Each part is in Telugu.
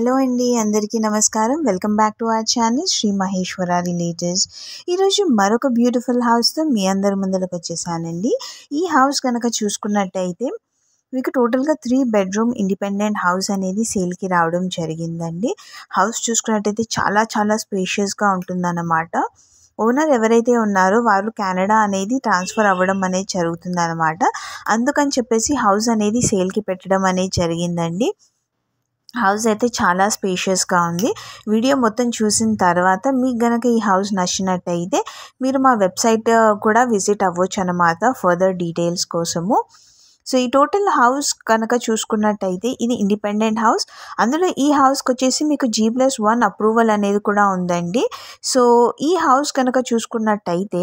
హలో అండి అందరికీ నమస్కారం welcome back to our channel Shri Maheshwara relatives ఈరోజు మరొక బ్యూటిఫుల్ హౌస్తో మీ అందరి ముందరకు వచ్చేసానండి ఈ హౌస్ కనుక చూసుకున్నట్టయితే మీకు టోటల్గా త్రీ బెడ్రూమ్ ఇండిపెండెంట్ హౌస్ అనేది సేల్కి రావడం జరిగిందండి హౌస్ చూసుకున్నట్టయితే చాలా చాలా స్పేషియస్గా ఉంటుందన్నమాట ఓనర్ ఎవరైతే ఉన్నారో వారు కెనడా అనేది ట్రాన్స్ఫర్ అవ్వడం అనేది జరుగుతుందనమాట అందుకని చెప్పేసి హౌస్ అనేది సేల్కి పెట్టడం అనేది జరిగిందండి హౌస్ అయితే చాలా స్పేషియస్గా ఉంది వీడియో మొత్తం చూసిన తర్వాత మీకు గనక ఈ హౌస్ నచ్చినట్టయితే మీరు మా వెబ్సైట్ uh, కూడా విజిట్ అవ్వచ్చు అనమాట ఫర్దర్ డీటెయిల్స్ కోసము సో ఈ టోటల్ హౌస్ కనుక చూసుకున్నట్టయితే ఇది ఇండిపెండెంట్ హౌస్ అందులో ఈ హౌస్కి వచ్చేసి మీకు జీ ప్లస్ వన్ అప్రూవల్ అనేది కూడా ఉందండి సో ఈ హౌస్ కనుక చూసుకున్నట్టయితే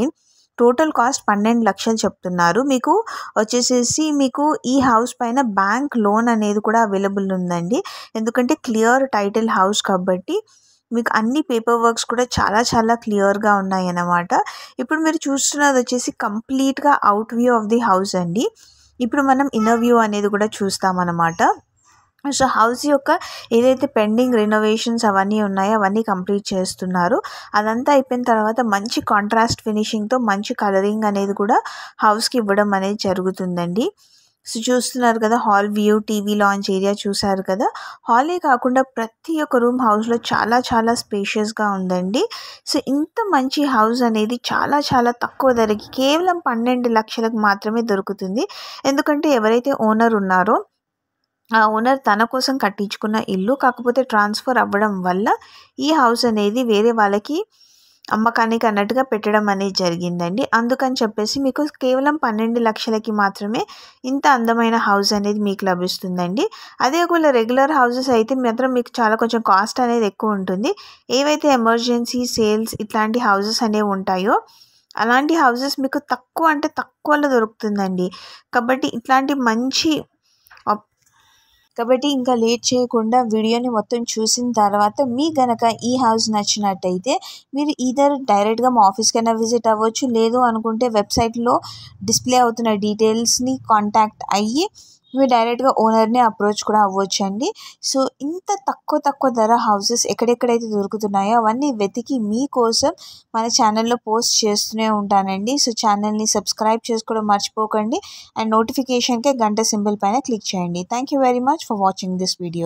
టోటల్ కాస్ట్ పన్నెండు లక్షలు చెప్తున్నారు మీకు వచ్చేసేసి మీకు ఈ హౌస్ పైన బ్యాంక్ లోన్ అనేది కూడా అవైలబుల్ ఉందండి ఎందుకంటే క్లియర్ టైటిల్ హౌస్ కాబట్టి మీకు అన్ని పేపర్ వర్క్స్ కూడా చాలా చాలా క్లియర్గా ఉన్నాయి అన్నమాట ఇప్పుడు మీరు చూస్తున్నది వచ్చేసి కంప్లీట్గా out view of the house అండి ఇప్పుడు మనం ఇన్నర్ వ్యూ అనేది కూడా చూస్తామన్నమాట సో హౌస్ యొక్క ఏదైతే పెండింగ్ రినోవేషన్స్ అవన్నీ ఉన్నాయో అవన్నీ కంప్లీట్ చేస్తున్నారు అదంతా అయిపోయిన తర్వాత మంచి కాంట్రాస్ట్ ఫినిషింగ్తో మంచి కలరింగ్ అనేది కూడా హౌస్కి ఇవ్వడం అనేది జరుగుతుందండి సో చూస్తున్నారు కదా hall view TV lounge area చూసారు కదా హాలే కాకుండా ప్రతి ఒక్క రూమ్ హౌస్లో చాలా చాలా స్పేషియస్గా ఉందండి సో ఇంత మంచి హౌస్ అనేది చాలా చాలా తక్కువ ధరకి కేవలం పన్నెండు లక్షలకు మాత్రమే దొరుకుతుంది ఎందుకంటే ఎవరైతే ఓనర్ ఉన్నారో ఆ ఓనర్ తన కోసం కట్టించుకున్న ఇల్లు కాకపోతే ట్రాన్స్ఫర్ అవ్వడం వల్ల ఈ హౌస్ అనేది వేరే వాళ్ళకి అమ్మకానికి అన్నట్టుగా పెట్టడం అనేది జరిగిందండి అందుకని చెప్పేసి మీకు కేవలం పన్నెండు లక్షలకి మాత్రమే ఇంత అందమైన హౌస్ అనేది మీకు లభిస్తుందండి అదే ఒకవేళ రెగ్యులర్ హౌసెస్ అయితే మాత్రం మీకు చాలా కొంచెం కాస్ట్ అనేది ఎక్కువ ఉంటుంది ఏవైతే ఎమర్జెన్సీ సేల్స్ ఇట్లాంటి హౌసెస్ అనేవి ఉంటాయో అలాంటి హౌసెస్ మీకు తక్కువ అంటే తక్కువలో దొరుకుతుందండి కాబట్టి ఇట్లాంటి మంచి కాబట్టి ఇంకా లేట్ చేయకుండా వీడియోని మొత్తం చూసిన తర్వాత మీ గనక ఈ హౌస్ నచ్చినట్టయితే మీరు ఇదర్ డైరెక్ట్గా మా ఆఫీస్కైనా విజిట్ అవ్వచ్చు లేదు అనుకుంటే వెబ్సైట్లో డిస్ప్లే అవుతున్న డీటెయిల్స్ని కాంటాక్ట్ అయ్యి మీరు డైరెక్ట్గా ఓనర్ని అప్రోచ్ కూడా అవ్వచ్చు అండి సో ఇంత తక్కువ తక్కువ ధర హౌసెస్ ఎక్కడెక్కడైతే దొరుకుతున్నాయో అవన్నీ వెతికి మీకోసం మన ఛానల్లో పోస్ట్ చేస్తూనే ఉంటానండి సో ఛానల్ని సబ్స్క్రైబ్ చేసుకోవడం మర్చిపోకండి అండ్ నోటిఫికేషన్కే గంట సింబల్ పైన క్లిక్ చేయండి thank you very much for watching this video